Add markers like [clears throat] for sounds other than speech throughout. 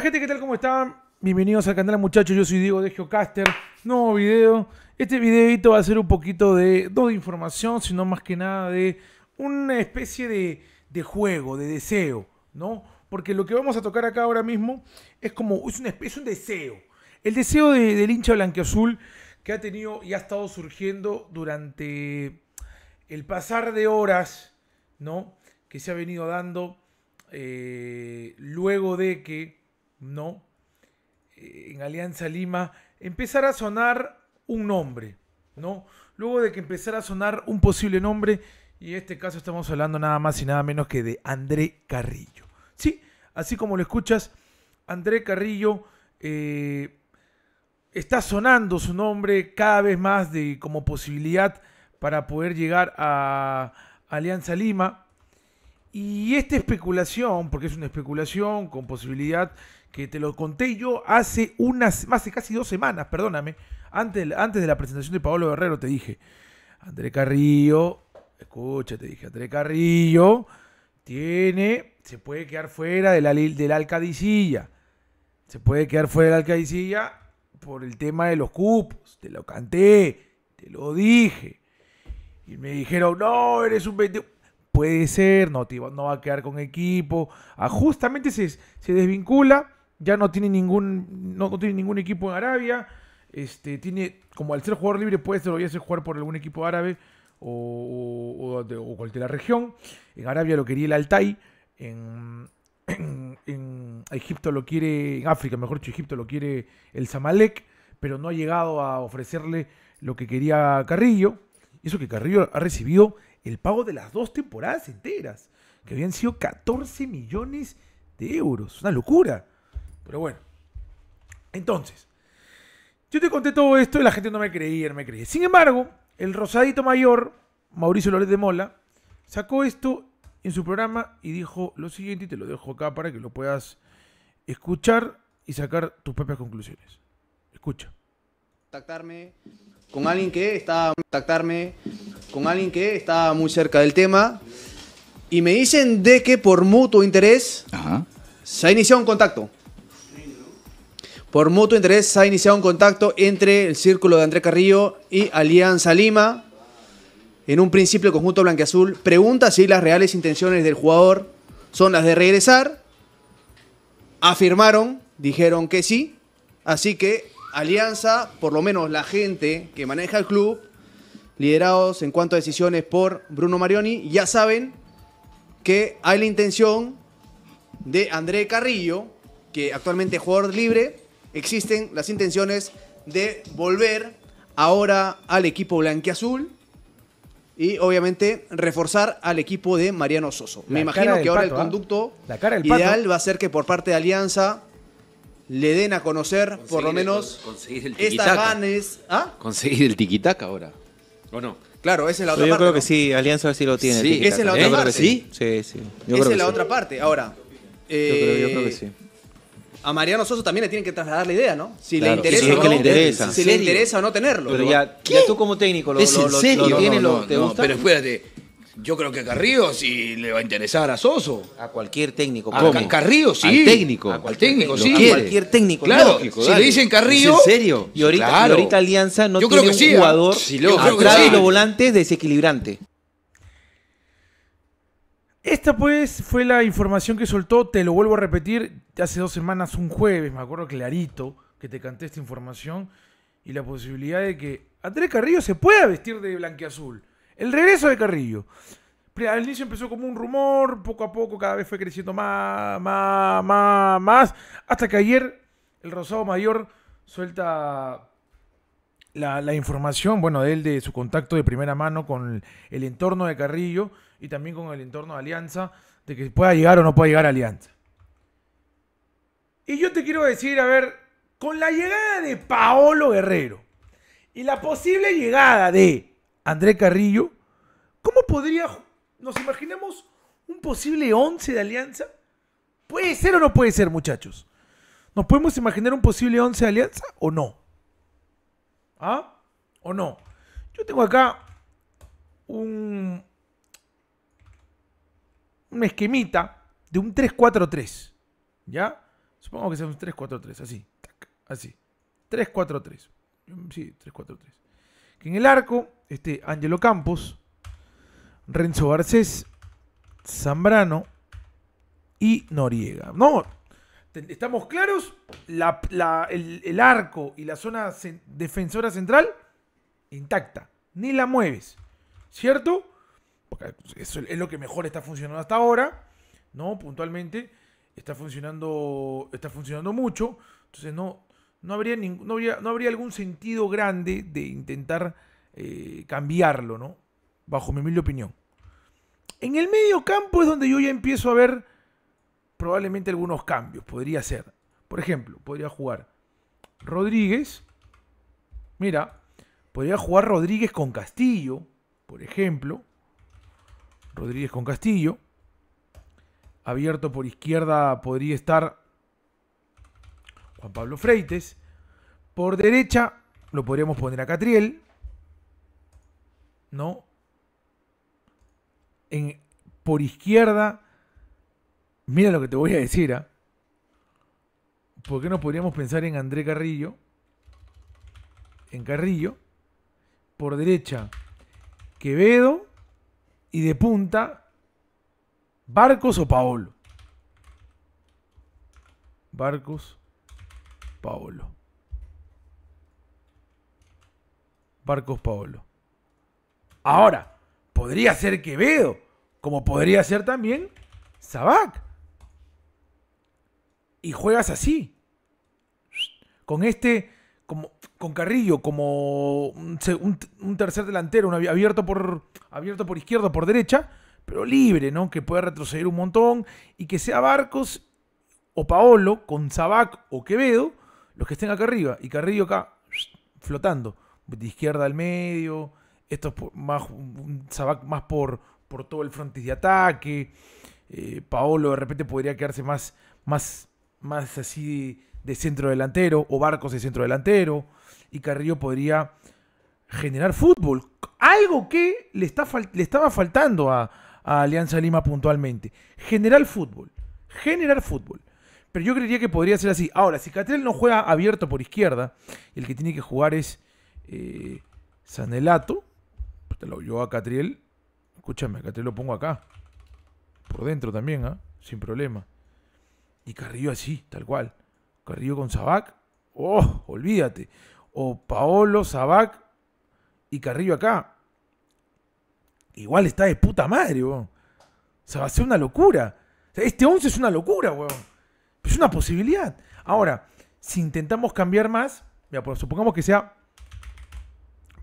gente, ¿qué tal? ¿Cómo están? Bienvenidos al canal muchachos, yo soy Diego de Geocaster, nuevo video. Este videito va a ser un poquito de, no información, sino más que nada de una especie de, de juego, de deseo, ¿no? Porque lo que vamos a tocar acá ahora mismo es como, es, una especie, es un deseo. El deseo del hincha blanqueazul que ha tenido y ha estado surgiendo durante el pasar de horas, ¿no? Que se ha venido dando eh, luego de que ¿no? Eh, en Alianza Lima, empezará a sonar un nombre, ¿no? Luego de que empezara a sonar un posible nombre, y en este caso estamos hablando nada más y nada menos que de André Carrillo. Sí, así como lo escuchas, André Carrillo eh, está sonando su nombre cada vez más de, como posibilidad para poder llegar a Alianza Lima. Y esta especulación, porque es una especulación con posibilidad que te lo conté yo hace unas, más de casi dos semanas, perdóname, antes, antes de la presentación de Pablo Guerrero te dije, André Carrillo, escucha, te dije, André Carrillo tiene, se puede quedar fuera de la, de la se puede quedar fuera de la por el tema de los cupos, te lo canté, te lo dije. Y me dijeron, no, eres un 21 puede ser, no, no va a quedar con equipo. Ah, justamente se, desvincula ya no tiene ningún, no, tiene ningún equipo en Arabia. Este, tiene, como al ser jugador libre, puede ser, ser jugar por algún equipo árabe o, o, de, la cualquier región. En Arabia lo quería el Altai. [clears throat] En, en, Egipto lo quiere, en África, mejor dicho, Egipto lo quiere el Zamalek, pero no ha llegado a ofrecerle lo que quería Carrillo. Eso que Carrillo ha recibido el pago de las dos temporadas enteras, que habían sido 14 millones de euros. Una locura. Pero bueno. Entonces, yo te conté todo esto y la gente no me creía, no me creía. Sin embargo, el rosadito mayor, Mauricio López de Mola, sacó esto en su programa y dijo lo siguiente y te lo dejo acá para que lo puedas escuchar y sacar tus propias conclusiones. Escucha. Contactarme con alguien que está contactarme con alguien que está muy cerca del tema y me dicen de que por mutuo interés se ha iniciado un contacto. Por mutuo interés se ha iniciado un contacto entre el Círculo de André Carrillo y Alianza Lima. En un principio conjunto blanqueazul pregunta si las reales intenciones del jugador son las de regresar. Afirmaron, dijeron que sí. Así que Alianza, por lo menos la gente que maneja el club, liderados en cuanto a decisiones por Bruno Marioni, ya saben que hay la intención de André Carrillo, que actualmente es jugador libre, existen las intenciones de volver ahora al equipo blanquiazul y obviamente reforzar al equipo de Mariano Soso. Me imagino que ahora el ¿ah? conducto ideal va a ser que por parte de Alianza le den a conocer por lo menos el, el ganes. ¿Ah? Conseguir el tiquitaca ahora. ¿O no? Claro, esa es la otra parte. Yo creo que sí, Alianza sí lo tiene. esa es la otra parte. ¿Sí? Sí, esa es la otra parte. Ahora. yo creo que eh, sí a Mariano Soso también le tienen que trasladar la idea, ¿no? Si le interesa, si es que le interesa. Si le interesa o no tenerlo. Pero ya, tú como técnico lo, ¿Es lo, en serio? te gusta. Pero espérate, yo creo que a Carrillo sí le va a interesar a Soso. A cualquier técnico. A Carrillo, sí. técnico. A cualquier técnico, sí. A cualquier técnico. Claro, si le dicen Carrillo. en serio? Y ahorita, Alianza no tiene un jugador yo creo ¿ah? atrás de los volantes desequilibrante. Esta pues fue la información que soltó, te lo vuelvo a repetir, hace dos semanas, un jueves, me acuerdo clarito que te canté esta información y la posibilidad de que Andrés Carrillo se pueda vestir de blanqueazul. El regreso de Carrillo. Al inicio empezó como un rumor, poco a poco cada vez fue creciendo más, más, más, más, hasta que ayer el Rosado Mayor suelta la, información, bueno, de él, de su contacto de primera mano con el entorno de Carrillo y también con el entorno de Alianza, de que pueda llegar o no pueda llegar a Alianza. Y yo te quiero decir, a ver, con la llegada de Paolo Guerrero y la posible llegada de André Carrillo, ¿cómo podría, nos imaginemos, un posible 11 de Alianza? ¿Puede ser o no puede ser, muchachos? ¿Nos podemos imaginar un posible 11 de Alianza o no? ¿Ah? ¿O no? Yo tengo acá un, un esquemita de un 3-4-3. ¿Ya? Supongo que sea un 3-4-3, así. Tac, así. 3-4-3. Mm, sí, 3-4-3. Que en el arco esté Angelo Campos, Renzo Garcés, Zambrano y Noriega. No, estamos claros, la, la, el, el, arco y la zona defensora central intacta. Ni la mueves, ¿cierto? eso es lo que mejor está funcionando hasta ahora, ¿no? Puntualmente está funcionando, está funcionando mucho, entonces no, no, habría, no, habría, algún sentido grande de intentar eh, cambiarlo, ¿no? Bajo mi humilde opinión. En el medio campo es donde yo ya empiezo a ver probablemente algunos cambios, podría ser. Por ejemplo, podría jugar Rodríguez, mira, podría jugar Rodríguez con Castillo, por ejemplo, Rodríguez con Castillo. Abierto por izquierda podría estar Juan Pablo Freites. Por derecha lo podríamos poner a Catriel. ¿No? En, por izquierda. Mira lo que te voy a decir. ¿ah? ¿Por qué no podríamos pensar en André Carrillo? En Carrillo. Por derecha, Quevedo y de punta, Barcos o Paolo. Barcos, Paolo. Barcos, Paolo. Ahora, podría ser Quevedo, como podría ser también Sabac. Y juegas así. Con este, como con Carrillo como un, tercer delantero, abierto, por, abierto por izquierda o por derecha, pero libre, ¿no? Que pueda retroceder un montón y que sea Barcos o Paolo con Sabac o Quevedo los que estén acá arriba y Carrillo acá [sniffs] flotando, de izquierda al medio, estos más, Zabac más por, por todo el frontis de ataque, eh, Paolo de repente podría quedarse más, más, más así de centro delantero o Barcos de centro delantero y Carrillo podría generar fútbol. Algo que le, le estaba faltando a, Alianza Lima puntualmente. Generar fútbol. Generar fútbol. Pero yo creería que podría ser así. Ahora, si Catriel no juega abierto por izquierda, el que tiene que jugar es eh, Sanelato. Pues te lo, yo a Catriel. Escúchame, a Catriel lo pongo acá. Por dentro también, ¿ah? Sin problema. Y Carrillo así, tal cual. Carrillo con Sabac, oh, olvídate. O Paolo, Sabac y Carrillo acá. Igual está de puta madre, weón. O sea, va a ser una locura. este 11 es una locura, weón. Es una posibilidad. Ahora, si intentamos cambiar más, ya, pues, supongamos que sea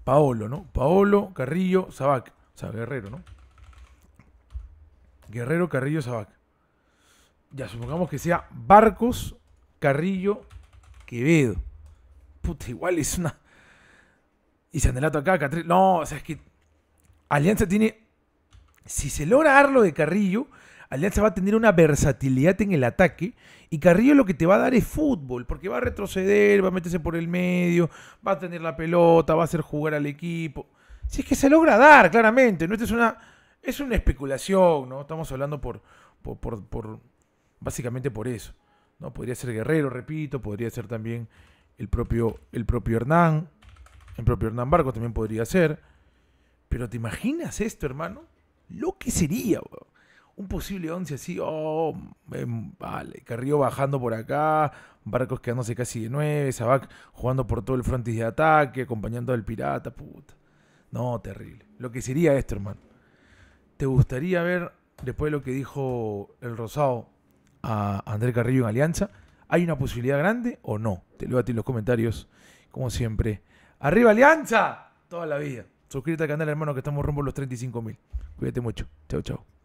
Paolo, ¿no? Paolo, Carrillo, Sabac. O sea, Guerrero, ¿no? Guerrero, Carrillo, Sabac. Ya, supongamos que sea Barcos, Carrillo, Quevedo. Puta, igual es una. Y Sandelato acá, No, o sea, es que Alianza tiene. Si se logra dar lo de Carrillo, Alianza va a tener una versatilidad en el ataque. Y Carrillo lo que te va a dar es fútbol, porque va a retroceder, va a meterse por el medio, va a tener la pelota, va a hacer jugar al equipo. Si es que se logra dar, claramente. ¿no? esto es una, es una especulación, ¿no? Estamos hablando por, por básicamente por eso. ¿no? Podría ser Guerrero, repito, podría ser también el propio, el propio Hernán, el propio Hernán Barco también podría ser. Pero ¿te imaginas esto, hermano? Lo que sería, Un posible 11 así, oh, em, vale, Carrillo bajando por acá, Barcos quedándose casi de nueve. Sabac jugando por todo el frontis de ataque, acompañando al pirata, puta. No, terrible. Lo que sería esto, hermano. ¿Te gustaría ver, después de lo que dijo el Rosado, a Andrés Carrillo en Alianza. ¿Hay una posibilidad grande o no? Te leo a ti en los comentarios, como siempre. ¡Arriba Alianza! Toda la vida. Suscríbete al canal, hermano, que estamos rumbo a los 35 mil. Cuídate mucho. Chao, chao.